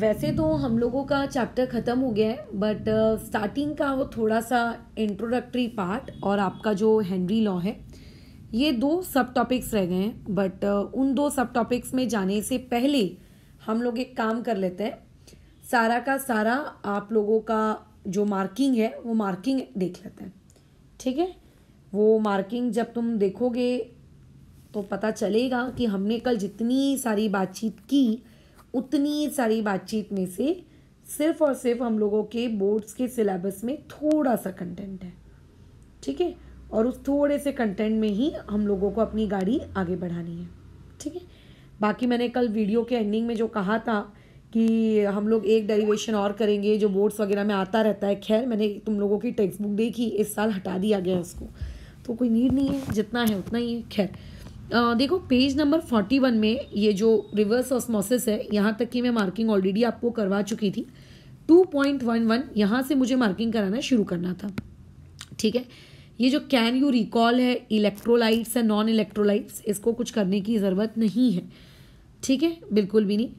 वैसे तो हम लोगों का चैप्टर ख़त्म हो गया है बट स्टार्टिंग uh, का वो थोड़ा सा इंट्रोडक्टरी पार्ट और आपका जो हेनरी लॉ है ये दो सब टॉपिक्स रह गए हैं बट uh, उन दो सब टॉपिक्स में जाने से पहले हम लोग एक काम कर लेते हैं सारा का सारा आप लोगों का जो मार्किंग है वो मार्किंग देख लेते हैं ठीक है वो मार्किंग जब तुम देखोगे तो पता चलेगा कि हमने कल जितनी सारी बातचीत की उतनी सारी बातचीत में से सिर्फ और सिर्फ हम लोगों के बोर्ड्स के सिलेबस में थोड़ा सा कंटेंट है ठीक है और उस थोड़े से कंटेंट में ही हम लोगों को अपनी गाड़ी आगे बढ़ानी है ठीक है बाकी मैंने कल वीडियो के एंडिंग में जो कहा था कि हम लोग एक डेरिवेशन और करेंगे जो बोर्ड्स वगैरह में आता रहता है खैर मैंने तुम लोगों की टेक्स्ट बुक देखी इस साल हटा दिया गया उसको तो कोई नीड नहीं है जितना है उतना ही है खैर देखो पेज नंबर फोर्टी वन में ये जो रिवर्स ऑस्मोसिस है यहाँ तक कि मैं मार्किंग ऑलरेडी आपको करवा चुकी थी टू पॉइंट वन वन यहाँ से मुझे मार्किंग कराना शुरू करना था ठीक है ये जो कैन यू रिकॉल है इलेक्ट्रोलाइट्स एंड नॉन इलेक्ट्रोलाइट्स इसको कुछ करने की ज़रूरत नहीं है ठीक है बिल्कुल भी नहीं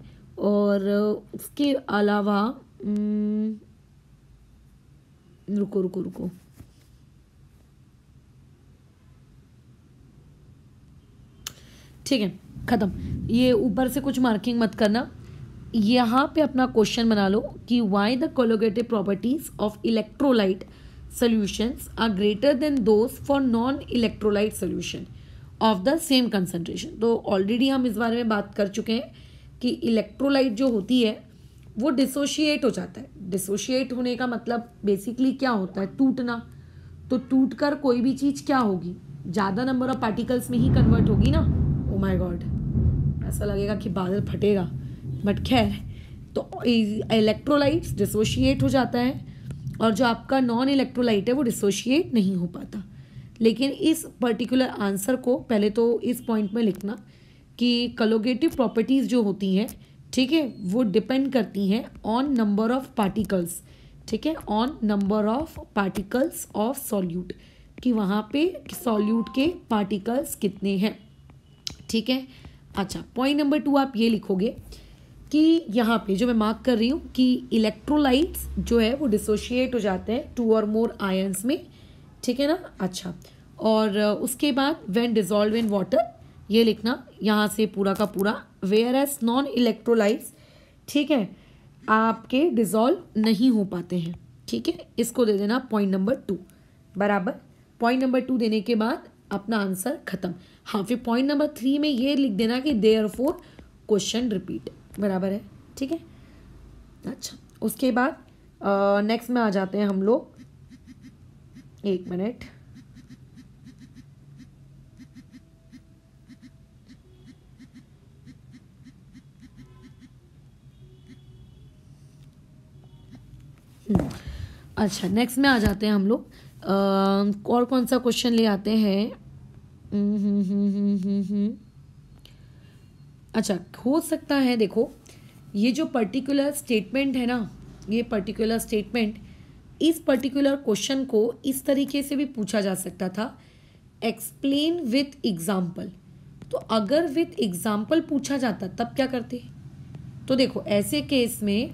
और उसके अलावा रुको रुको रुको ठीक है ख़त्म ये ऊपर से कुछ मार्किंग मत करना यहाँ पे अपना क्वेश्चन बना लो कि why the colligative properties of electrolyte solutions are greater than those for non electrolyte solution of the same concentration तो ऑलरेडी हम इस बारे में बात कर चुके हैं कि इलेक्ट्रोलाइट जो होती है वो डिसोशिएट हो जाता है डिसोशिएट होने का मतलब बेसिकली क्या होता है टूटना तो टूट कर कोई भी चीज़ क्या होगी ज़्यादा नंबर ऑफ पार्टिकल्स में ही कन्वर्ट होगी ना माय oh गॉड ऐसा लगेगा कि बादल फटेगा बट खैर तो इलेक्ट्रोलाइट्स डिसोशिएट हो जाता है और जो आपका नॉन इलेक्ट्रोलाइट है वो डिसोशिएट नहीं हो पाता लेकिन इस पर्टिकुलर आंसर को पहले तो इस पॉइंट में लिखना कि कलोगेटिव प्रॉपर्टीज़ जो होती हैं ठीक है ठीके? वो डिपेंड करती हैं ऑन नंबर ऑफ पार्टिकल्स ठीक है on number of particles of solute कि वहाँ पे सॉल्यूट के पार्टिकल्स कितने हैं ठीक है अच्छा पॉइंट नंबर टू आप ये लिखोगे कि यहाँ पे जो मैं मार्क कर रही हूँ कि इलेक्ट्रोलाइट्स जो है वो डिसोशिएट हो जाते हैं टू और मोर आयंस में ठीक है ना अच्छा और uh, उसके बाद वेन डिजोल्व इन वाटर ये लिखना यहाँ से पूरा का पूरा वेयर एस नॉन इलेक्ट्रोलाइट्स ठीक है आपके डिज़ोल्व नहीं हो पाते हैं ठीक है इसको दे देना पॉइंट नंबर टू बराबर पॉइंट नंबर टू देने के बाद अपना आंसर खत्म हाँ फिर पॉइंट नंबर थ्री में ये लिख देना कि देयर फोर क्वेश्चन रिपीट बराबर है ठीक है अच्छा उसके बाद नेक्स्ट में आ जाते हैं हम लोग एक मिनट हम्म, अच्छा नेक्स्ट में आ जाते हैं हम लोग और कौन सा क्वेश्चन ले आते हैं हम्म, हम्म, हम्म, अच्छा हो सकता है देखो ये जो पर्टिकुलर स्टेटमेंट है ना ये पर्टिकुलर स्टेटमेंट इस पर्टिकुलर क्वेश्चन को इस तरीके से भी पूछा जा सकता था एक्सप्लेन विथ एग्जाम्पल तो अगर विथ एग्जाम्पल पूछा जाता तब क्या करते तो देखो ऐसे केस में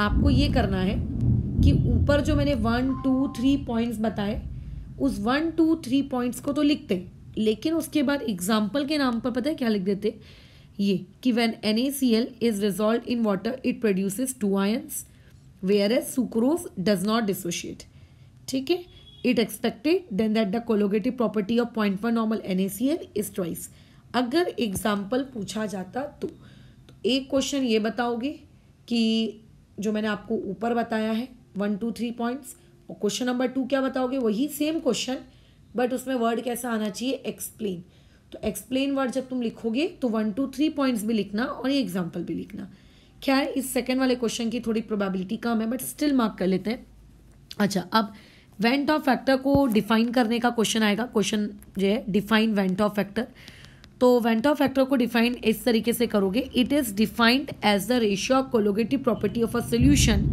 आपको ये करना है कि ऊपर जो मैंने वन टू थ्री पॉइंट्स बताए उस वन टू थ्री पॉइंट्स को तो लिखते लेकिन उसके बाद एग्जाम्पल के नाम पर पता है क्या लिख देते ये कि when N A C L is resolve in water it produces two ions whereas sucrose does not dissociate ठीक है it expected then that the colligative property of point one normal N A C L is twice अगर example पूछा जाता तो, तो एक question ये बताओगे कि जो मैंने आपको ऊपर बताया है वन टू थ्री पॉइंट्स और क्वेश्चन नंबर टू क्या बताओगे वही सेम क्वेश्चन बट उसमें वर्ड कैसा आना चाहिए एक्सप्लेन तो एक्सप्लेन वर्ड जब तुम लिखोगे तो वन टू थ्री पॉइंट्स भी लिखना और ये एग्जाम्पल भी लिखना क्या है इस सेकेंड वाले क्वेश्चन की थोड़ी प्रोबेबिलिटी कम है बट स्टिल मार्क कर लेते हैं अच्छा अब वेंट ऑफ फैक्टर को डिफाइन करने का क्वेश्चन आएगा क्वेश्चन जो है डिफाइन वेंट ऑफ फैक्टर तो वेंट ऑफ फैक्टर को डिफाइन इस तरीके से करोगे it is defined as the ratio of colligative property of a solution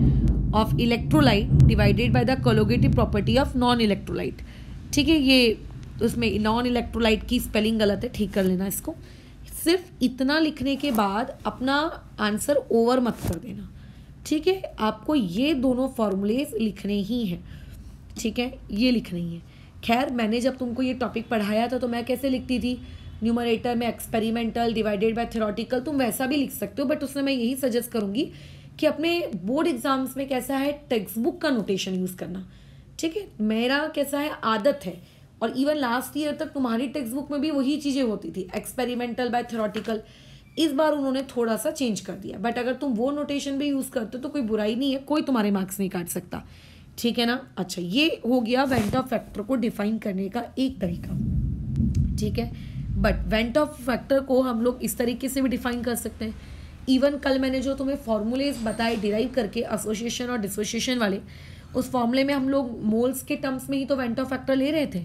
of electrolyte divided by the colligative property of non electrolyte ठीक है ये उसमें नॉन इलेक्ट्रोलाइट की स्पेलिंग गलत है ठीक कर लेना इसको सिर्फ इतना लिखने के बाद अपना आंसर ओवर मत कर देना ठीक है आपको ये दोनों फॉर्मूलेज लिखने ही हैं ठीक है ये लिखने ही है खैर मैंने जब तुमको ये टॉपिक पढ़ाया था तो मैं कैसे लिखती थी न्यूमरेटर में एक्सपेरिमेंटल डिवाइडेड बाय थेरोटिकल तुम वैसा भी लिख सकते हो बट उसमें मैं यही सजेस्ट करूँगी कि अपने बोर्ड एग्जाम्स में कैसा है टेक्स्ट बुक का नोटेशन यूज़ करना ठीक है मेरा कैसा है आदत है और इवन लास्ट ईयर तक तुम्हारी टेक्स्ट बुक में भी वही चीज़ें होती थी एक्सपेरिमेंटल बाय थेरोटिकल इस बार उन्होंने थोड़ा सा चेंज कर दिया बट अगर तुम वो नोटेशन भी यूज़ करते हो तो कोई बुराई नहीं है कोई तुम्हारे मार्क्स नहीं काट सकता ठीक है ना अच्छा ये हो गया वेंट ऑफ फैक्टर को डिफाइन करने का एक तरीका ठीक है बट वेंट ऑफ फैक्टर को हम लोग इस तरीके से भी डिफाइन कर सकते हैं इवन कल मैंने जो तुम्हें फॉर्मूलेज बताए डिराइव करके एसोसिएशन और डिसोसिएशन वाले उस फॉर्मूले में हम लोग मोल्स के टर्म्स में ही तो वेंटा फैक्टर ले रहे थे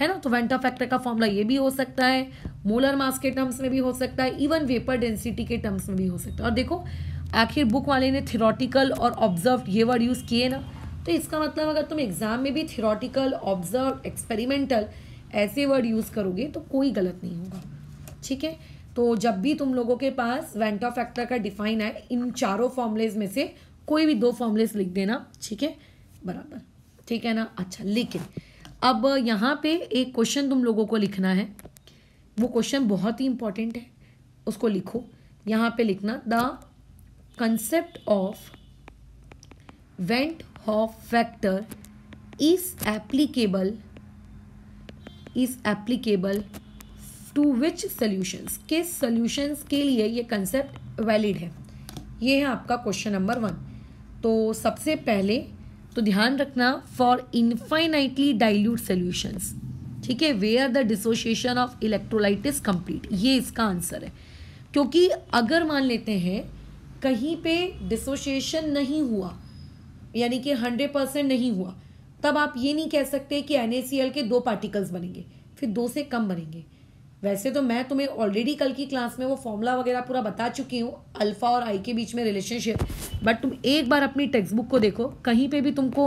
है ना तो वेंटा फैक्टर का फॉर्मूला ये भी हो सकता है मोलर मास के टर्म्स में भी हो सकता है इवन वेपर डेंसिटी के टर्म्स में भी हो सकता है और देखो आखिर बुक वाले ने थियोरटिकल और ऑब्जर्व ये वर्ड यूज़ किए ना तो इसका मतलब अगर तुम एग्जाम में भी थियोरटिकल ऑब्जर्व एक्सपेरिमेंटल ऐसे वर्ड यूज़ करोगे तो कोई गलत नहीं होगा ठीक है तो जब भी तुम लोगों के पास वेंटा फैक्टर का डिफाइन आए इन चारों फॉर्मुलेज में से कोई भी दो फॉर्मुलेज लिख देना ठीक है बराबर ठीक है ना अच्छा लेकिन अब यहाँ पे एक क्वेश्चन तुम लोगों को लिखना है वो क्वेश्चन बहुत ही इंपॉर्टेंट है उसको लिखो यहाँ पे लिखना the concept of van't Hoff factor is applicable is applicable to which solutions किस सोल्यूशन के लिए ये कंसेप्ट वैलिड है ये है आपका क्वेश्चन नंबर वन तो सबसे पहले तो ध्यान रखना फॉर इनफाइनाइटली डाइल्यूट सोल्यूशन ठीक है where the dissociation of electrolyte is complete ये इसका आंसर है क्योंकि अगर मान लेते हैं कहीं पे डिसोशिएशन नहीं हुआ यानी कि हंड्रेड परसेंट नहीं हुआ तब आप ये नहीं कह सकते कि एन के दो पार्टिकल्स बनेंगे फिर दो से कम बनेंगे वैसे तो मैं तुम्हें ऑलरेडी कल की क्लास में वो फॉर्मूला वगैरह पूरा बता चुकी हूँ अल्फ़ा और आई के बीच में रिलेशनशिप बट तुम एक बार अपनी टेक्स्ट बुक को देखो कहीं पे भी तुमको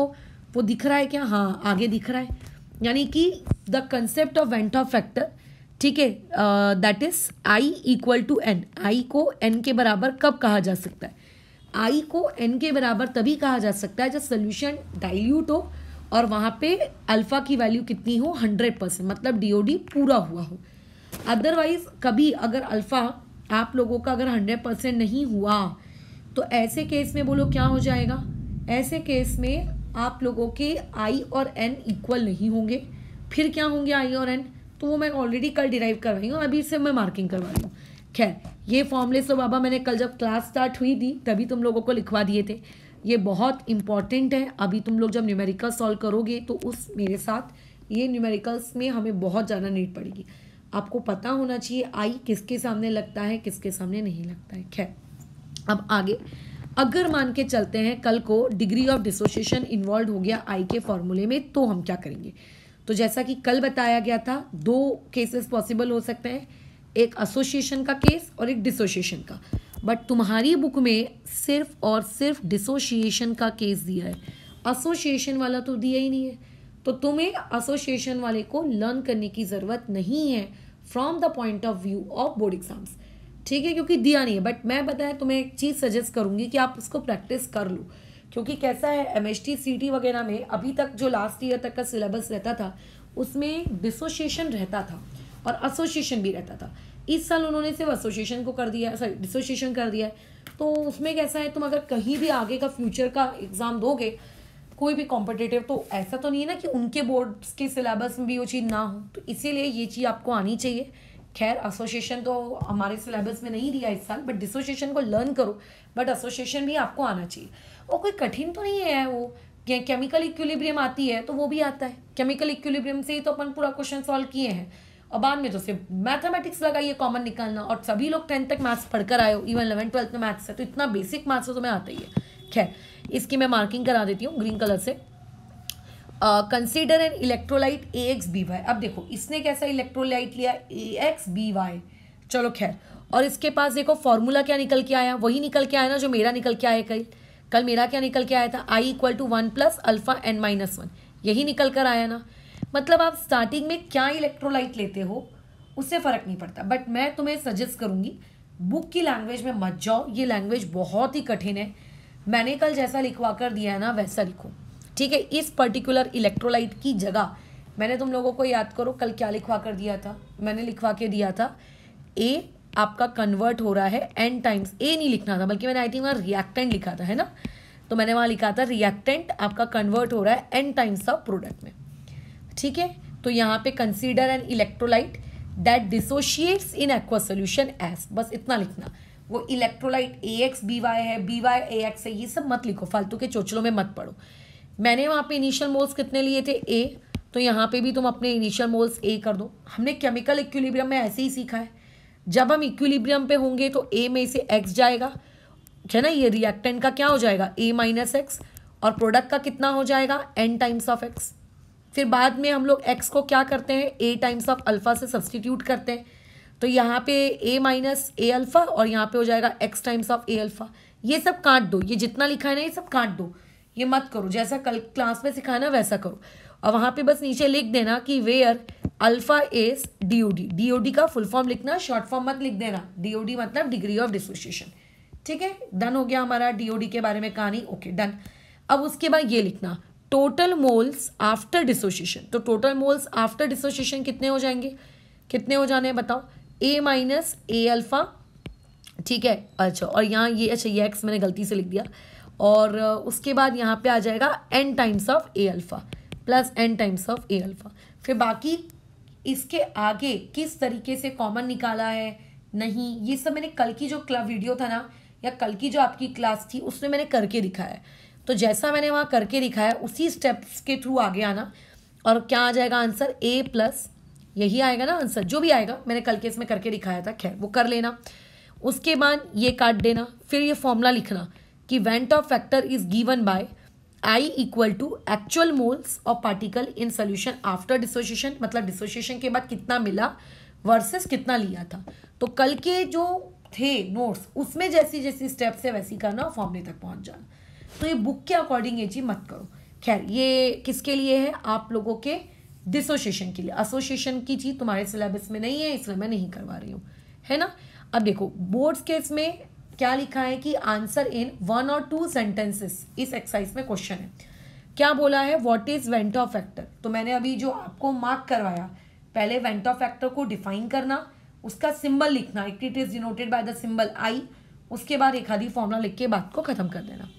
वो दिख रहा है क्या हाँ आगे दिख रहा है यानी कि the concept of van't Hoff factor ठीक है that is I equal to N I को एन के बराबर कब कहा जा सकता है आई को एन के बराबर तभी कहा जा सकता है जब सोल्यूशन डाइल्यूट हो और वहाँ पे अल्फ़ा की वैल्यू कितनी हो हंड्रेड परसेंट मतलब डी पूरा हुआ हो अदरवाइज कभी अगर अल्फ़ा आप लोगों का अगर हंड्रेड परसेंट नहीं हुआ तो ऐसे केस में बोलो क्या हो जाएगा ऐसे केस में आप लोगों के आई और एन इक्वल नहीं होंगे फिर क्या होंगे आई और एन तो वो मैं ऑलरेडी कल डिराइव करवाई हूँ अभी से मैं मार्किंग करवा रही हूँ खैर ये फॉर्मले तो बाबा मैंने कल जब क्लास स्टार्ट हुई थी तभी तुम लोगों को लिखवा दिए थे ये बहुत इंपॉर्टेंट है अभी तुम लोग जब न्यूमेरिकल सॉल्व करोगे तो उस मेरे साथ ये न्यूमेरिकल्स में हमें बहुत ज़्यादा नीड पड़ेगी आपको पता होना चाहिए आई किसके सामने लगता है किसके सामने नहीं लगता है खैर अब आगे अगर मान के चलते हैं कल को डिग्री ऑफ डिसोसिएशन इन्वॉल्व हो गया आई के फॉर्मूले में तो हम क्या करेंगे तो जैसा कि कल बताया गया था दो केसेस पॉसिबल हो सकते हैं एक एसोसिएशन का केस और एक डिसोसिएशन का बट तुम्हारी बुक में सिर्फ और सिर्फ डिसोसिएशन का केस दिया है एसोसिएशन वाला तो दिया ही नहीं है तो तुम्हें एसोसिएशन वाले को लर्न करने की ज़रूरत नहीं है from the point of view of board exams ठीक है क्योंकि दिया नहीं है बट मैं बताया तुम्हें एक चीज़ सजेस्ट करूँगी कि आप उसको प्रैक्टिस कर लो क्योंकि कैसा है M S T C T वगैरह में अभी तक जो लास्ट ईयर तक का सिलेबस रहता था उसमें डिसोशिएशन रहता था और एसोसिएशन भी रहता था इस साल उन्होंने सिर्फ एसोसिएशन को कर दिया सॉरी डिसोशिएशन कर दिया है तो उसमें कैसा है तुम अगर कहीं भी आगे का फ्यूचर का एग्ज़ाम दोगे कोई भी कॉम्पिटेटिव तो ऐसा तो नहीं है ना कि उनके बोर्ड्स के सिलेबस में भी वो चीज़ ना हो तो इसीलिए ये चीज़ आपको आनी चाहिए खैर एसोसिएशन तो हमारे सिलेबस में नहीं दिया इस साल बट डिसोसिएशन को लर्न करो बट एसोसिएशन भी आपको आना चाहिए और कोई कठिन तो नहीं है वो केमिकल इक्विलिब्रियम आती है तो वो भी आता है केमिकल इक्विलिब्रियम से ही तो अपन पूरा क्वेश्चन सॉल्व किए हैं और बाद में तो सिर्फ मैथमेटिक्स लगाइए कॉमन निकालना और सभी लोग टेंथ तक मैथ्स पढ़कर आए हो इवन इलेवन ट्वेल्थ में मैथ्स है तो इतना बेसिक मैथ्स तो तुम्हें आता ही है खैर इसकी मैं मार्किंग करा देती हूँ ग्रीन कलर से consider an electrolyte A X B Y अब देखो इसने कैसा इलेक्ट्रोलाइट लिया ए एक्स बी वाई चलो खैर और इसके पास देखो फॉर्मूला क्या निकल के आया वही निकल के आया ना जो मेरा निकल के आया कल कल मेरा क्या निकल के आया था I equal to one plus alpha N minus one यही निकल कर आया ना मतलब आप स्टार्टिंग में क्या इलेक्ट्रोलाइट लेते हो उससे फ़र्क नहीं पड़ता बट मैं तुम्हें सजेस्ट करूँगी बुक की लैंग्वेज में मत जाओ ये लैंग्वेज बहुत ही कठिन है मैंने कल जैसा लिखवा कर दिया है ना वैसा लिखो ठीक है इस पर्टिकुलर इलेक्ट्रोलाइट की जगह मैंने तुम लोगों को याद करो कल क्या लिखवा कर दिया था मैंने लिखवा के दिया था ए आपका कन्वर्ट हो रहा है एन टाइम्स ए नहीं लिखना था बल्कि मैंने आई थिंक वहाँ रिएक्टेंट लिखा था है ना तो मैंने वहाँ लिखा था रिएक्टेंट आपका कन्वर्ट हो रहा है एन टाइम्स ऑफ प्रोडक्ट में ठीक है तो यहाँ पे consider an electrolyte that dissociates in aqua solution as बस इतना लिखना वो electrolyte A X B Y है बी वाई ए एक्स है ये सब मत लिखो फालतू के चोचलों में मत पढ़ो मैंने वहाँ पे इनिशियल मोल्स कितने लिए थे ए तो यहाँ पे भी तुम अपने इनिशियल मोल्स ए कर दो हमने केमिकल इक्विलिब्रियम में ऐसे ही सीखा है जब हम इक्विलिब्रियम पे होंगे तो ए में से एक्स जाएगा है ना ये रिएक्टेंट का क्या हो जाएगा ए माइनस एक्स और प्रोडक्ट का कितना हो जाएगा एन टाइम्स ऑफ एक्स फिर बाद में हम लोग एक्स को क्या करते हैं ए टाइम्स ऑफ अल्फा से सब्सटीट्यूट करते हैं तो यहाँ पे ए माइनस ए अल्फ़ा और यहाँ पे हो जाएगा X times of A alpha ये सब काट दो ये जितना लिखा है ना ये सब काट दो ये मत करो जैसा कल क्लास में सिखाना वैसा करो और वहाँ पे बस नीचे लिख देना कि where alpha is D O D D O D का फुल फॉर्म लिखना शॉर्ट फॉर्म मत लिख देना डी ओ डी मतलब डिग्री ऑफ डिसोसिएशन ठीक है डन हो गया हमारा डी ओ डी के बारे में कहानी ओके डन अब उसके बाद ये लिखना टोटल मोल्स आफ्टर डिसोशिएशन तो टोटल मोल्स आफ्टर डिसोशिएशन कितने हो जाएंगे कितने हो जाने हैं बताओ ए माइनस ए अल्फ़ा ठीक है अच्छा और यहाँ ये अच्छा ये एक्स मैंने गलती से लिख दिया और उसके बाद यहाँ पे आ जाएगा N times of A alpha plus N times of A alpha फिर बाकी इसके आगे किस तरीके से कॉमन निकाला है नहीं ये सब मैंने कल की जो क्ला वीडियो था ना या कल की जो आपकी क्लास थी उसमें मैंने करके दिखाया है तो जैसा मैंने वहाँ करके दिखाया उसी स्टेप्स के थ्रू आगे आना और क्या आ जाएगा आंसर ए प्लस यही आएगा ना आंसर जो भी आएगा मैंने कल के इसमें करके दिखाया था खैर वो कर लेना उसके बाद ये काट देना फिर ये फॉर्मूला लिखना कि van't Hoff factor is given by I equal to actual moles of particle in solution after dissociation मतलब डिसोशिएशन के बाद कितना मिला वर्सेस कितना लिया था तो कल के जो थे नोट्स उसमें जैसी जैसी स्टेप्स है वैसी करना और फॉर्मूले तक पहुंच जाना तो ये बुक के अकॉर्डिंग ये चीज़ मत करो खैर ये किसके लिए है आप लोगों के डिसोशिएशन के लिए एसोसिएशन की चीज़ तुम्हारे सिलेबस में नहीं है इसलिए मैं नहीं करवा रही हूँ है ना अब देखो बोर्ड के इसमें क्या लिखा है कि आंसर इन वन और टू सेंटेंसेस इस एक्सरसाइज में क्वेश्चन है क्या बोला है व्हाट इज वेंटो फैक्टर तो मैंने अभी जो आपको मार्क करवाया पहले वेंटो फैक्टर को डिफाइन करना उसका सिंबल लिखना it is denoted by the symbol I उसके बाद एक आधी फॉर्मुला लिख के बात को खत्म कर देना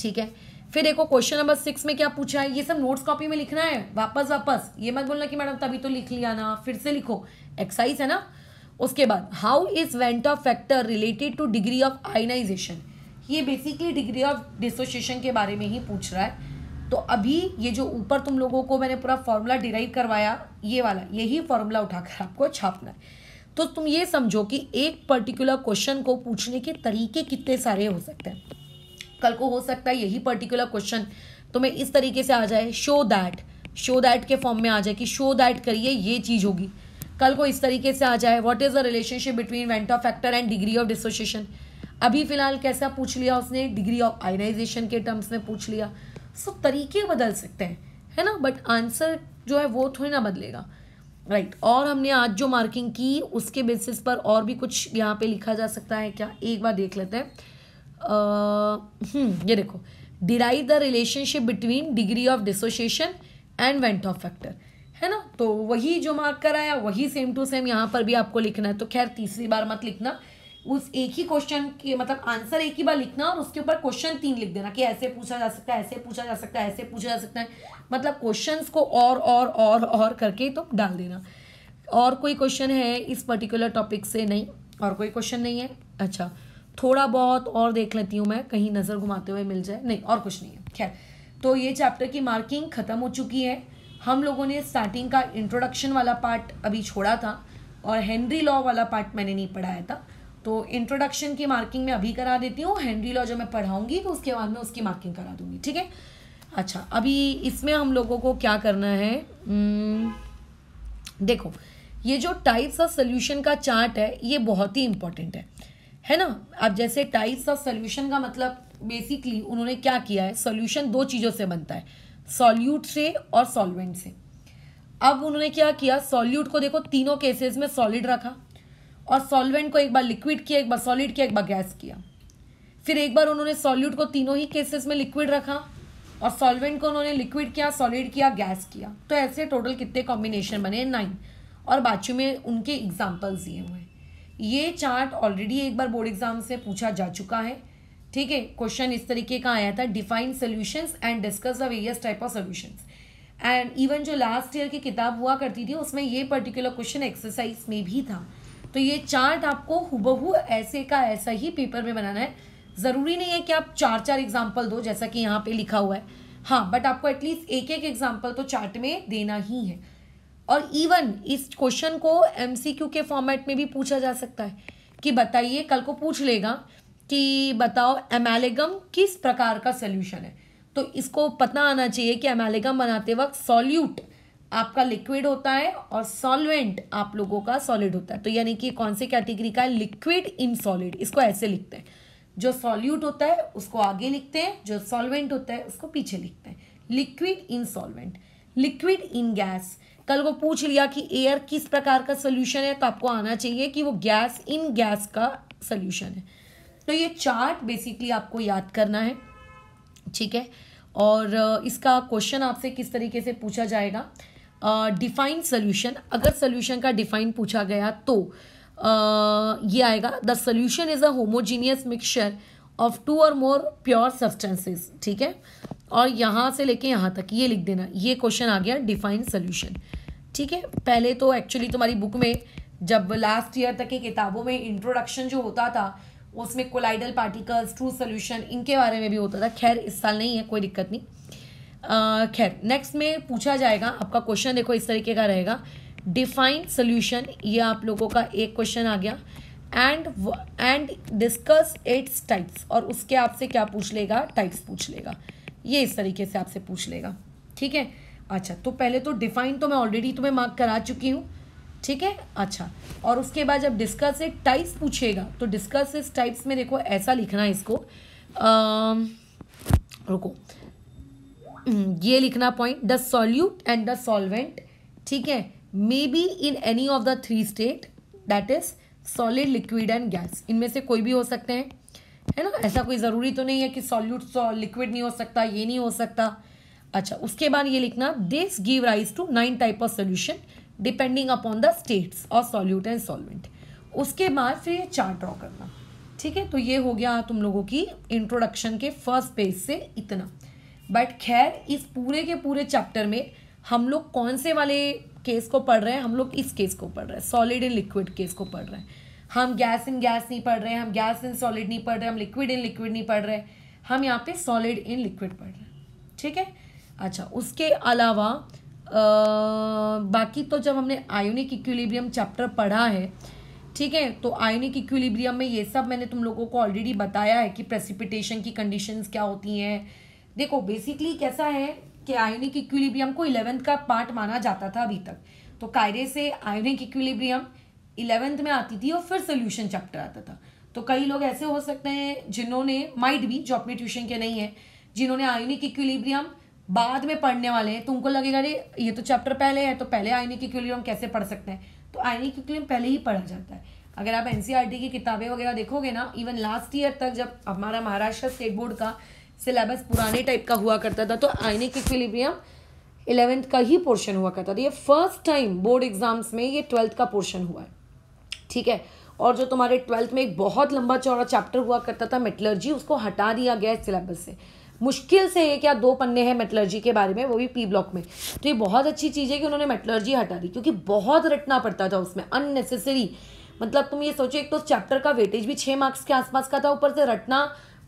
ठीक है फिर देखो क्वेश्चन नंबर सिक्स में क्या पूछा है ये सब नोट्स कॉपी में लिखना है वापस वापस ये मत बोलना कि मैडम तभी तो लिख लिया ना फिर से लिखो एक्साइज है ना उसके बाद how is van't Hoff factor related to degree of ionisation ये बेसिकली डिग्री ऑफ डिसोशिएशन के बारे में ही पूछ रहा है तो अभी ये जो ऊपर तुम लोगों को मैंने पूरा फॉर्मूला डिराइव करवाया ये वाला यही फॉर्मूला उठाकर आपको छापना है तो तुम ये समझो कि एक पर्टिकुलर क्वेश्चन को पूछने के तरीके कितने सारे हो सकते हैं कल को हो सकता है यही पर्टिकुलर क्वेश्चन तुम्हें इस तरीके से आ जाए शो दैट शो दैट के फॉर्म में आ जाए कि शो दैट करिए ये चीज़ होगी कल को इस तरीके से आ जाए what is the relationship between van't Hoff factor and degree of dissociation अभी फिलहाल कैसा पूछ लिया उसने डिग्री ऑफ आयनाइजेशन के टर्म्स में पूछ लिया so, तरीके बदल सकते हैं है ना बट आंसर जो है वो थोड़ी ना बदलेगा राइट right. और हमने आज जो मार्किंग की उसके बेसिस पर और भी कुछ यहाँ पे लिखा जा सकता है क्या एक बार देख लेते हैं हम्म, ये देखो derive the relationship between degree of dissociation and van't Hoff factor है ना तो वही जो मार्क कराया वही सेम टू सेम यहाँ पर भी आपको लिखना है तो खैर तीसरी बार मत लिखना उस एक ही क्वेश्चन के मतलब आंसर एक ही बार लिखना और उसके ऊपर क्वेश्चन तीन लिख देना कि ऐसे पूछा जा सकता है ऐसे पूछा जा सकता है ऐसे पूछा जा सकता है मतलब क्वेश्चंस को और और और और करके तो डाल देना और कोई क्वेश्चन है इस पर्टिकुलर टॉपिक से नहीं और कोई क्वेश्चन नहीं है अच्छा थोड़ा बहुत और देख लेती हूँ मैं कहीं नज़र घुमाते हुए मिल जाए नहीं और कुछ नहीं है खैर तो ये चैप्टर की मार्किंग ख़त्म हो चुकी है हम लोगों ने स्टार्टिंग का इंट्रोडक्शन वाला पार्ट अभी छोड़ा था और हेनरी लॉ वाला पार्ट मैंने नहीं पढ़ाया था तो इंट्रोडक्शन की मार्किंग मैं अभी करा देती हूँ हेनरी लॉ जब मैं पढ़ाऊँगी तो उसके बाद में उसकी मार्किंग करा दूँगी ठीक है अच्छा अभी इसमें हम लोगों को क्या करना है hmm, देखो ये जो टाइप्स ऑफ सोल्यूशन का चार्ट है ये बहुत ही इंपॉर्टेंट है है ना अब जैसे टाइप्स ऑफ सोल्यूशन का मतलब बेसिकली उन्होंने क्या किया है सोल्यूशन दो चीज़ों से बनता है सॉल्यूट से और सॉल्वेंट से अब उन्होंने क्या किया सॉल्यूट को देखो तीनों केसेस में सॉलिड रखा और सॉल्वेंट को एक बार लिक्विड किया एक बार सॉलिड किया एक बार गैस किया फिर एक बार उन्होंने सॉल्यूट को तीनों ही केसेस में लिक्विड रखा और सॉल्वेंट को उन्होंने लिक्विड किया सॉलिड किया गैस किया तो ऐसे टोटल कितने कॉम्बिनेशन बने नाइन और बाजू में उनके एग्जाम्पल्स दिए हुए हैं ये चार्ट ऑलरेडी एक बार बोर्ड एग्जाम से पूछा जा चुका है ठीक है क्वेश्चन इस तरीके का आया था define solutions and discuss the various type of solutions and even जो लास्ट ईयर की किताब हुआ करती थी उसमें ये पर्टिकुलर क्वेश्चन एक्सरसाइज में भी था तो ये चार्ट आपको हुबहू ऐसे का ऐसा ही पेपर में बनाना है ज़रूरी नहीं है कि आप चार चार एग्जाम्पल दो जैसा कि यहाँ पे लिखा हुआ है हाँ बट आपको एटलीस्ट एक एक एग्जाम्पल तो चार्ट में देना ही है और इवन इस क्वेश्चन को एम के फॉर्मेट में भी पूछा जा सकता है कि बताइए कल को पूछ लेगा कि बताओ एमेलेगम किस प्रकार का सोल्यूशन है तो इसको पता आना चाहिए कि एमेलेगम बनाते वक्त सॉल्यूट आपका लिक्विड होता है और सॉल्वेंट आप लोगों का सॉलिड होता है तो यानी कि कौन से कैटेगरी का है लिक्विड इन सॉलिड इसको ऐसे लिखते हैं जो सॉल्यूट होता है उसको आगे लिखते हैं जो सॉल्वेंट होता है उसको पीछे लिखते हैं liquid in solvent liquid in gas कल को पूछ लिया कि एयर किस प्रकार का सोल्यूशन है तो आपको आना चाहिए कि वो गैस इन गैस का सोल्यूशन है तो ये चार्ट बेसिकली आपको याद करना है ठीक है और इसका क्वेश्चन आपसे किस तरीके से पूछा जाएगा डिफाइन सोल्यूशन अगर सोल्यूशन का डिफाइन पूछा गया तो uh, ये आएगा the solution is a homogeneous mixture of two or more pure substances ठीक है और यहाँ से लेके यहाँ तक ये लिख देना ये क्वेश्चन आ गया डिफाइन सोल्यूशन ठीक है पहले तो एक्चुअली तुम्हारी बुक में जब लास्ट ईयर तक की किताबों में इंट्रोडक्शन जो होता था उसमें कोलाइडल पार्टिकल्स ट्रू सोल्यूशन इनके बारे में भी होता था खैर इस साल नहीं है कोई दिक्कत नहीं खैर नेक्स्ट में पूछा जाएगा आपका क्वेश्चन देखो इस तरीके का रहेगा डिफाइन सोल्यूशन ये आप लोगों का एक क्वेश्चन आ गया and and discuss its types और उसके आपसे क्या पूछ लेगा टाइप्स पूछ लेगा ये इस तरीके से आपसे पूछ लेगा ठीक है अच्छा तो पहले तो डिफाइन तो मैं ऑलरेडी तुम्हें मार्क करा चुकी हूँ ठीक है अच्छा और उसके बाद जब डिस्कस एक टाइप्स पूछेगा तो डिस्कस इस टाइप्स में देखो ऐसा लिखना है इसको आ, रुको हम्म, ये लिखना point the solute and the solvent ठीक है may be in any of the three state that is solid liquid and gas इनमें से कोई भी हो सकते हैं है ना ऐसा कोई ज़रूरी तो नहीं है कि सॉल्यूट लिक्विड नहीं हो सकता ये नहीं हो सकता अच्छा उसके बाद ये लिखना this give rise to nine type of solution depending upon the states और सॉल्यूट एंड सॉल्वेंट उसके बाद फिर ये चार्ट ड्रॉ करना ठीक है तो ये हो गया तुम लोगों की इंट्रोडक्शन के फर्स्ट पेज से इतना बट खैर इस पूरे के पूरे चैप्टर में हम लोग कौन से वाले केस को पढ़ रहे हैं हम लोग इस केस को पढ़ रहे हैं सॉलिड एंड लिक्विड केस को पढ़ रहे हैं हम गैस इन गैस नहीं पढ़ रहे हम गैस इन सॉलिड नहीं पढ़ रहे हम लिक्विड इन लिक्विड नहीं पढ़ रहे हम यहाँ पे सॉलिड इन लिक्विड पढ़ रहे हैं ठीक है अच्छा उसके अलावा आ, बाकी तो जब हमने आयोनिक इक्विलिब्रियम चैप्टर पढ़ा है ठीक है तो आयोनिक इक्विलिब्रियम में ये सब मैंने तुम लोगों को ऑलरेडी बताया है कि प्रेसिपिटेशन की कंडीशंस क्या होती हैं देखो बेसिकली कैसा है कि आयोनिक इक्विलिब्रियम को इलेवेंथ का पार्ट माना जाता था अभी तक तो कायरे से आयोनिक इक्विलिब्रियम इलेवेंथ में आती थी और फिर सोल्यूशन चैप्टर आता था तो कई लोग ऐसे हो सकते हैं जिन्होंने माइट भी जो अपने ट्यूशन के नहीं है जिन्होंने आयुनिक इक्विलिब्रियम बाद में पढ़ने वाले हैं तो उनको लगेगा अरे ये तो चैप्टर पहले है तो पहले आयुनिक इक्विलिब्रियम कैसे पढ़ सकते हैं तो आयुनिक इक्विलिब्रियम पहले ही पढ़ा जाता है अगर आप एन e की किताबें वगैरह देखोगे ना इवन लास्ट ईयर तक जब हमारा महाराष्ट्र स्टेट बोर्ड का सिलेबस पुराने टाइप का हुआ करता था तो आयुनिक इक्विलिब्रियम इलेवेंथ का ही पोर्शन हुआ करता था ये फर्स्ट टाइम बोर्ड एग्जाम्स में ये ट्वेल्थ का पोर्शन हुआ है ठीक है और जो तुम्हारे ट्वेल्थ में एक बहुत लंबा चौड़ा चैप्टर हुआ करता था मेटलर्जी उसको हटा दिया गया है सिलेबस से मुश्किल से एक या दो पन्ने हैं मेटलर्जी के बारे में वो भी पी ब्लॉक में तो ये बहुत अच्छी चीज़ है कि उन्होंने मेटलर्जी हटा दी क्योंकि बहुत रटना पड़ता था उसमें अननेसेसरी मतलब तुम ये सोचो एक तो चैप्टर का वेटेज भी छः मार्क्स के आसपास का था ऊपर से रटना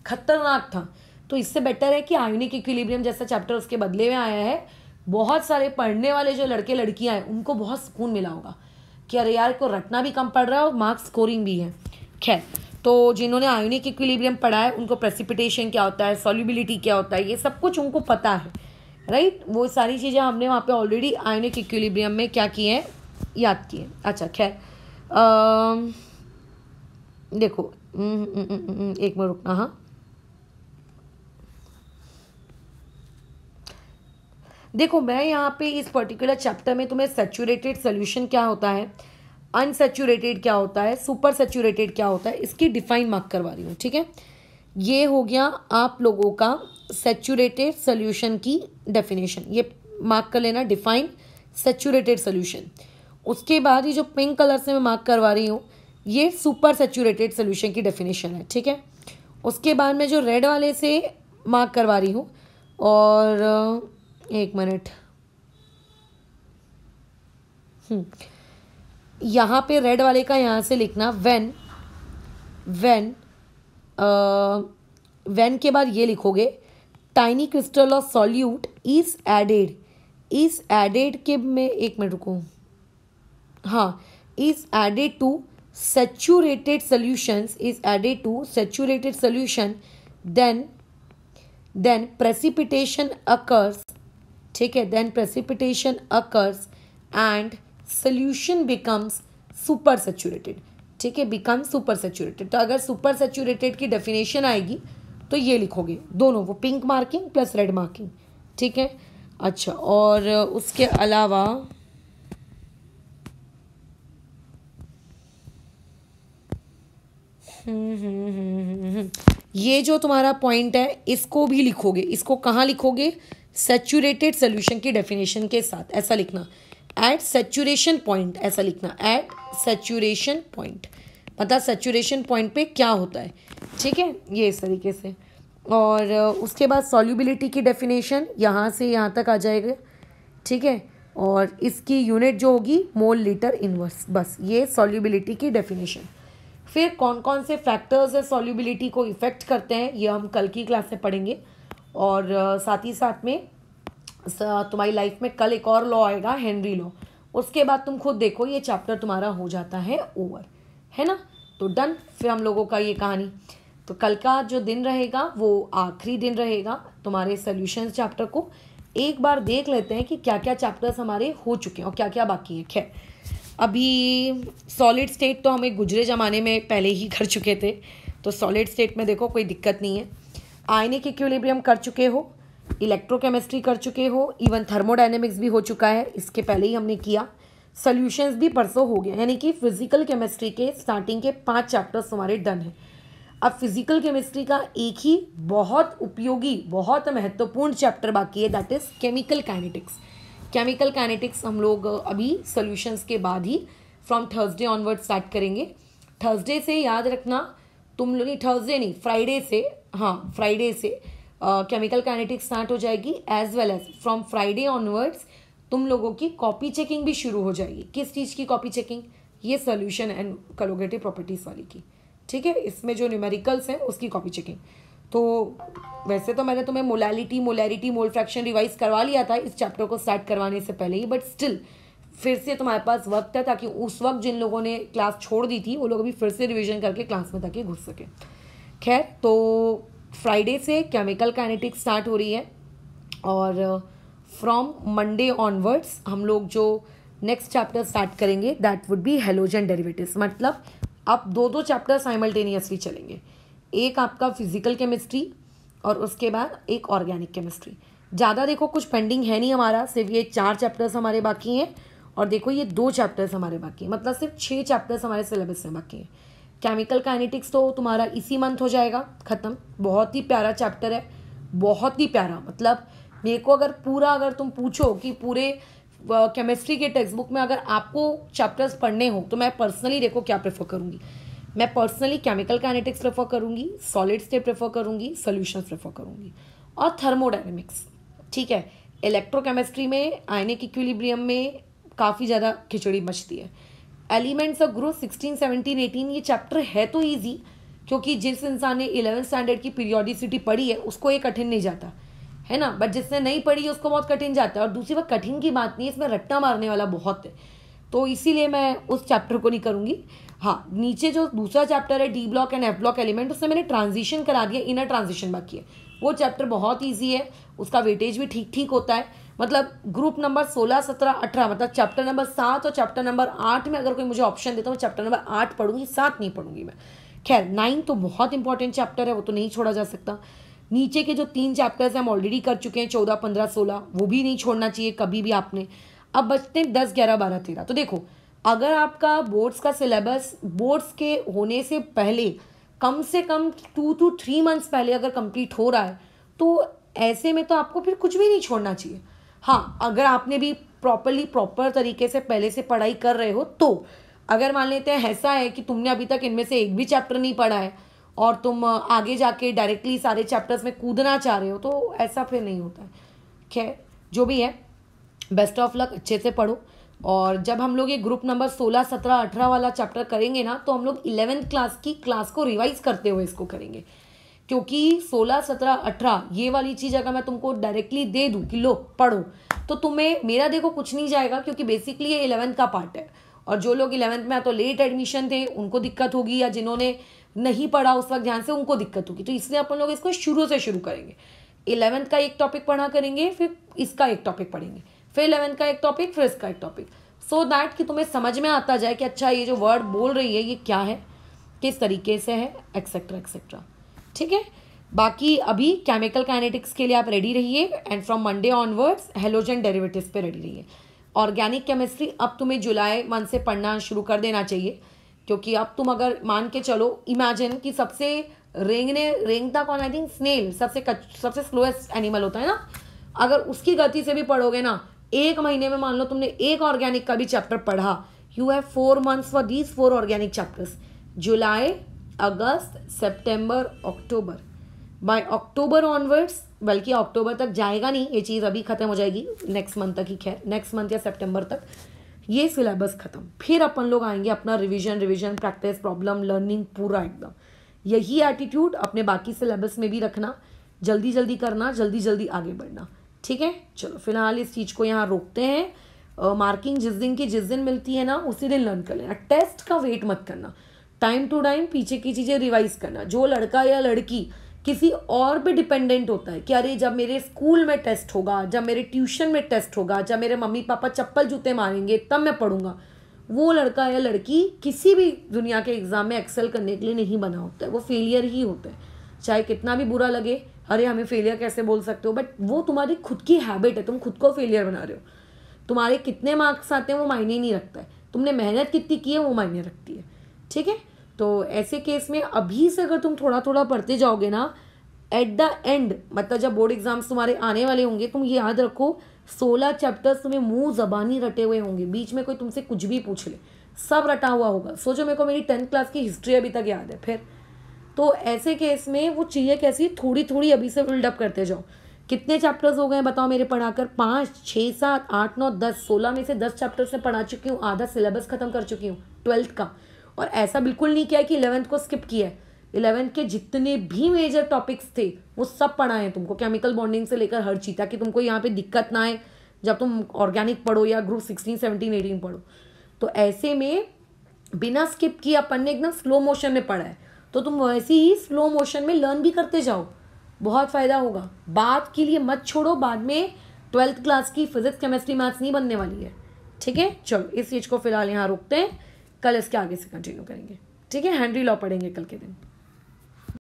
खतरनाक था तो इससे बेटर है कि आयुनिक इक्विलिब्रियम जैसा चैप्टर उसके बदले में आया है बहुत सारे पढ़ने वाले जो लड़के लड़कियाँ हैं उनको बहुत सुकून मिला होगा कि अरे यार को रटना भी कम पड़ रहा है और मार्क्स स्कोरिंग भी है खैर तो जिन्होंने आयोनिक इक्विलिब्रियम पढ़ा है उनको प्रेसिपिटेशन क्या होता है सॉल्युबिलिटी क्या होता है ये सब कुछ उनको पता है राइट वो सारी चीज़ें हमने वहाँ पे ऑलरेडी आयोनिक इक्विलिब्रियम में क्या किए हैं याद किए अच्छा खैर देखो हम्म, हम्म, हम्म, एक बार रुकना हाँ देखो मैं यहाँ पे इस पर्टिकुलर चैप्टर में तुम्हें सेचूरेटेड सोल्यूशन क्या होता है अनसेचूरेटेड क्या होता है सुपर सेचूरेटेड क्या होता है इसकी डिफाइन मार्क करवा रही हूँ ठीक है ये हो गया आप लोगों का सेचूरेटेड सोल्यूशन की डेफिनेशन ये मार्क कर लेना डिफाइन सेचूरेटेड सोल्यूशन उसके बाद ये जो पिंक कलर से मैं मार्क करवा रही हूँ ये सुपर सेचूरेटेड सोल्यूशन की डेफिनेशन है ठीक है उसके बाद मैं जो रेड वाले से मार्क करवा रही हूँ और एक मिनट हम्म। यहाँ पे रेड वाले का यहाँ से लिखना वेन वेन वेन के बाद ये लिखोगे tiny crystal of solute is added is added के में एक मिनट रुको हाँ is added to saturated solution is added to saturated solution then then precipitation occurs ठीक है then precipitation occurs and solution becomes super saturated ठीक है बिकम सुपर सेचुरेटेड तो अगर सुपर सेचुरेटेड की डेफिनेशन आएगी तो ये लिखोगे दोनों वो pink marking plus red marking ठीक है अच्छा और उसके अलावा ये जो तुम्हारा पॉइंट है इसको भी लिखोगे इसको कहाँ लिखोगे सेचूरेटेड सोल्यूशन की डेफिनेशन के साथ ऐसा लिखना एट सेचूरेशन पॉइंट ऐसा लिखना एट सेचूरेशन पॉइंट पता सेचूरेशन पॉइंट पे क्या होता है ठीक है ये इस तरीके से और uh, उसके बाद सॉल्यूबिलिटी की डेफिनेशन यहाँ से यहाँ तक आ जाएगा ठीक है और इसकी यूनिट जो होगी मोल लीटर इनवर्स बस ये सॉल्यूबिलिटी की डेफिनेशन फिर कौन कौन से फैक्टर्स है सॉल्यूबिलिटी को इफ़ेक्ट करते हैं ये हम कल की क्लास में पढ़ेंगे और साथ ही साथ में तुम्हारी लाइफ में कल एक और लॉ आएगा हेनरी लॉ उसके बाद तुम खुद देखो ये चैप्टर तुम्हारा हो जाता है ओवर है ना तो डन फिर हम लोगों का ये कहानी तो कल का जो दिन रहेगा वो आखिरी दिन रहेगा तुम्हारे सोल्यूशन चैप्टर को एक बार देख लेते हैं कि क्या क्या चैप्टर्स हमारे हो चुके हैं और क्या क्या बाकी है खैर अभी सॉलिड स्टेट तो हमें गुजरे ज़माने में पहले ही कर चुके थे तो सॉलिड स्टेट में देखो कोई दिक्कत नहीं है आयनिक इक्विलिब्रियम कर चुके हो इलेक्ट्रोकेमिस्ट्री कर चुके हो इवन थर्मोडाइनमिक्स भी हो चुका है इसके पहले ही हमने किया सॉल्यूशंस भी परसों हो गया यानी कि फिजिकल केमिस्ट्री के स्टार्टिंग के पांच चैप्टर्स हमारे डन हैं अब फिजिकल केमिस्ट्री का एक ही बहुत उपयोगी बहुत महत्वपूर्ण चैप्टर बाकी है that is chemical kinetics chemical kinetics हम लोग अभी सोल्यूशंस के बाद ही फ्रॉम थर्सडे ऑनवर्ड स्टार्ट करेंगे थर्सडे से याद रखना तुम लोग थर्सडे नहीं फ्राइडे से हाँ फ्राइडे से केमिकल कैनेटिक्स स्टार्ट हो जाएगी as well as from Friday onwards तुम लोगों की कॉपी चेकिंग भी शुरू हो जाएगी किस चीज़ की कॉपी चेकिंग ये सोल्यूशन एंड कलोगेटिव प्रॉपर्टीज़ वाली की ठीक है इसमें जो न्यूमेरिकल्स हैं उसकी कॉपी चेकिंग तो वैसे तो मैंने तुम्हें molality molarity mole fraction revise करवा लिया था इस चैप्टर को स्टार्ट करवाने से पहले ही बट स्टिल फिर से तुम्हारे पास वक्त है ताकि उस वक्त जिन लोगों ने क्लास छोड़ दी थी वो लोग अभी फिर से रिविजन करके क्लास में ताकि घुस सकें खैर तो फ्राइडे से केमिकल काइनेटिक्स स्टार्ट हो रही है और फ्रॉम मंडे ऑनवर्ड्स हम लोग जो नेक्स्ट चैप्टर स्टार्ट करेंगे that would be halogen derivatives मतलब आप दो दो चैप्टर साइमल्टेनियसली चलेंगे एक आपका फिजिकल केमिस्ट्री और उसके बाद एक ऑर्गेनिक केमिस्ट्री ज़्यादा देखो कुछ पेंडिंग है नहीं हमारा सिर्फ ये चार चैप्टर्स हमारे बाकी हैं और देखो ये दो चैप्टर्स हमारे बाकी हैं मतलब सिर्फ छः चैप्टर्स हमारे सिलेबस में बाकी हैं केमिकल काइनेटिक्स तो तुम्हारा इसी मंथ हो जाएगा ख़त्म बहुत ही प्यारा चैप्टर है बहुत ही प्यारा मतलब मेरे को अगर पूरा अगर तुम पूछो कि पूरे केमिस्ट्री के टेक्स्ट बुक में अगर आपको चैप्टर्स पढ़ने हो तो मैं पर्सनली देखो क्या प्रेफर करूँगी मैं पर्सनली केमिकल काइनेटिक्स प्रेफर करूँगी सॉलिड स्टेट प्रेफर करूँगी सोल्यूशन प्रेफर करूँगी और थर्मोडाइनमिक्स ठीक है इलेक्ट्रोकेमिस्ट्री में आयनिक इक्विलिब्रियम में काफ़ी ज़्यादा खिचड़ी मचती है elements of group sixteen seventeen eighteen ये चैप्टर है तो ईजी क्योंकि जिस इंसान ने इलेवेंथ स्टैंडर्ड की पीरियोडिसिटी पढ़ी है उसको ये कठिन नहीं जाता है ना बट जिसने नहीं पढ़ी उसको बहुत कठिन जाता है और दूसरी बात कठिन की बात नहीं है इसमें रट्टा मारने वाला बहुत है तो इसीलिए मैं उस चैप्टर को नहीं करूँगी हाँ नीचे जो दूसरा चैप्टर है D block and F block element उसमें मैंने ट्रांजिशन करा दिया इनर ट्रांजिशन बाकी है वो चैप्टर बहुत ईजी है उसका वेटेज भी ठीक ठीक होता है मतलब ग्रुप नंबर सोलह सत्रह अठारह मतलब चैप्टर नंबर सात और चैप्टर नंबर आठ में अगर कोई मुझे ऑप्शन देता हूँ चैप्टर नंबर आठ पढ़ूंगी सात नहीं पढ़ूंगी मैं खैर नाइन तो बहुत इंपॉर्टेंट चैप्टर है वो तो नहीं छोड़ा जा सकता नीचे के जो तीन चैप्टर्स हम ऑलरेडी कर चुके हैं चौदह पंद्रह सोलह वो भी नहीं छोड़ना चाहिए कभी भी आपने अब बचते हैं दस ग्यारह बारह तेरह तो देखो अगर आपका बोर्ड्स का सिलेबस बोर्ड्स के होने से पहले कम से कम टू टू थ्री मंथ्स पहले अगर कंप्लीट हो रहा है तो ऐसे में तो आपको फिर कुछ भी नहीं छोड़ना चाहिए हाँ अगर आपने भी प्रॉपरली प्रॉपर तरीके से पहले से पढ़ाई कर रहे हो तो अगर मान लेते हैं ऐसा है कि तुमने अभी तक इनमें से एक भी चैप्टर नहीं पढ़ा है और तुम आगे जाके डायरेक्टली सारे चैप्टर्स में कूदना चाह रहे हो तो ऐसा फिर नहीं होता है खैर जो भी है बेस्ट ऑफ लक अच्छे से पढ़ो और जब हम लोग ये ग्रुप नंबर सोलह सत्रह अठारह वाला चैप्टर करेंगे ना तो हम लोग इलेवेंथ क्लास की क्लास को रिवाइज करते हुए इसको करेंगे क्योंकि 16, 17, 18 ये वाली चीज़ अगर मैं तुमको डायरेक्टली दे दूँ कि लो पढ़ो तो तुम्हें मेरा देखो कुछ नहीं जाएगा क्योंकि बेसिकली ये इलेवंथ का पार्ट है और जो लोग इलेवंथ में तो लेट एडमिशन थे उनको दिक्कत होगी या जिन्होंने नहीं पढ़ा उस वक्त ध्यान से उनको दिक्कत होगी तो इसलिए अपन लोग इसको शुरू से शुरू करेंगे इलेवंथ का एक टॉपिक पढ़ा करेंगे फिर इसका एक टॉपिक पढ़ेंगे फिर इलेवंथ का एक टॉपिक फिर इसका एक टॉपिक सो so दैट कि तुम्हें समझ में आता जाए कि अच्छा ये जो वर्ड बोल रही है ये क्या है किस तरीके से है एक्सेट्रा एक्सेट्रा ठीक है बाकी अभी केमिकल काइनेटिक्स के लिए आप रेडी रहिए and from Monday onwards halogen derivatives पे रेडी रहिए ऑर्गेनिक केमिस्ट्री अब तुम्हें जुलाई मंथ से पढ़ना शुरू कर देना चाहिए क्योंकि अब तुम अगर मान के चलो इमेजिन कि सबसे रेंगने रेंगता कौन आई थिंक स्नेल सबसे कच, सबसे स्लोएस्ट एनिमल होता है ना अगर उसकी गति से भी पढ़ोगे ना एक महीने में मान लो तुमने एक ऑर्गेनिक का भी चैप्टर पढ़ा you have four months for these four organic chapters जुलाई अगस्त सितंबर अक्टूबर बाय अक्टूबर ऑनवर्ड्स बल्कि अक्टूबर तक जाएगा नहीं ये चीज़ अभी ख़त्म हो जाएगी नेक्स्ट मंथ तक ही खैर नेक्स्ट मंथ या सितंबर तक ये सिलेबस ख़त्म फिर अपन लोग आएंगे अपना revision revision practice problem learning पूरा एकदम यही एटीट्यूड अपने बाकी सिलेबस में भी रखना जल्दी जल्दी करना जल्दी जल्दी आगे बढ़ना ठीक है चलो फिलहाल इस चीज़ को यहाँ रोकते हैं मार्किंग uh, जिस दिन की जिस दिन मिलती है ना उसी दिन लर्न कर लेना टेस्ट का वेट मत करना टाइम टू टाइम पीछे की चीज़ें रिवाइज करना जो लड़का या लड़की किसी और पे डिपेंडेंट होता है कि अरे जब मेरे स्कूल में टेस्ट होगा जब मेरे ट्यूशन में टेस्ट होगा जब मेरे मम्मी पापा चप्पल जूते मारेंगे तब मैं पढ़ूंगा वो लड़का या लड़की किसी भी दुनिया के एग्ज़ाम में एक्सेल करने के लिए नहीं बना होता है वो फेलियर ही होता है चाहे कितना भी बुरा लगे अरे हमें फेलियर कैसे बोल सकते हो बट वो तुम्हारी खुद की हैबिट है तुम खुद को फेलियर बना रहे हो तुम्हारे कितने मार्क्स आते हैं वो मायने नहीं रखता है तुमने मेहनत कितनी की है वो मायने रखती है ठीक है तो ऐसे केस में अभी से अगर तुम थोड़ा थोड़ा पढ़ते जाओगे ना एट द एंड मतलब जब बोर्ड एग्जाम्स तुम्हारे आने वाले होंगे तुम याद रखो सोलह चैप्टर्स तुम्हें मुंह जबानी रटे हुए होंगे बीच में कोई तुमसे कुछ भी पूछ ले सब रटा हुआ होगा सोचो मेरे को मेरी टेंथ क्लास की हिस्ट्री अभी तक याद है फिर तो ऐसे केस में वो चाहिए कैसी थोड़ी थोड़ी अभी से बिल्डअप करते जाओ कितने चैप्टर्स हो गए बताओ मेरे पढ़ाकर पाँच छः सात आठ नौ दस सोलह में से दस चैप्टर्स में पढ़ा चुकी हूँ आधा सिलेबस खत्म कर चुकी हूँ ट्वेल्थ का और ऐसा बिल्कुल नहीं किया कि इलेवेंथ को स्किप किया है इलेवेंथ के जितने भी मेजर टॉपिक्स थे वो सब पढ़ाए तुमको केमिकल बॉन्डिंग से लेकर हर चीज ताकि तुमको यहाँ पे दिक्कत ना आए जब तुम ऑर्गेनिक पढ़ो या ग्रुप सिक्सटीन सेवनटीन एटीन पढ़ो तो ऐसे में बिना स्किप किए अपन ने एकदम स्लो मोशन में पढ़ा है तो तुम वैसे ही स्लो मोशन में लर्न भी करते जाओ बहुत फ़ायदा होगा बाद के लिए मत छोड़ो बाद में ट्वेल्थ क्लास की फिजिक्स केमिस्ट्री मैथ्स नहीं बनने वाली है ठीक है चलो इस चीज़ को फिलहाल यहाँ रोकते हैं कल इसके आगे से कंटिन्यू करेंगे ठीक है हैंनरी लॉ पढ़ेंगे कल के दिन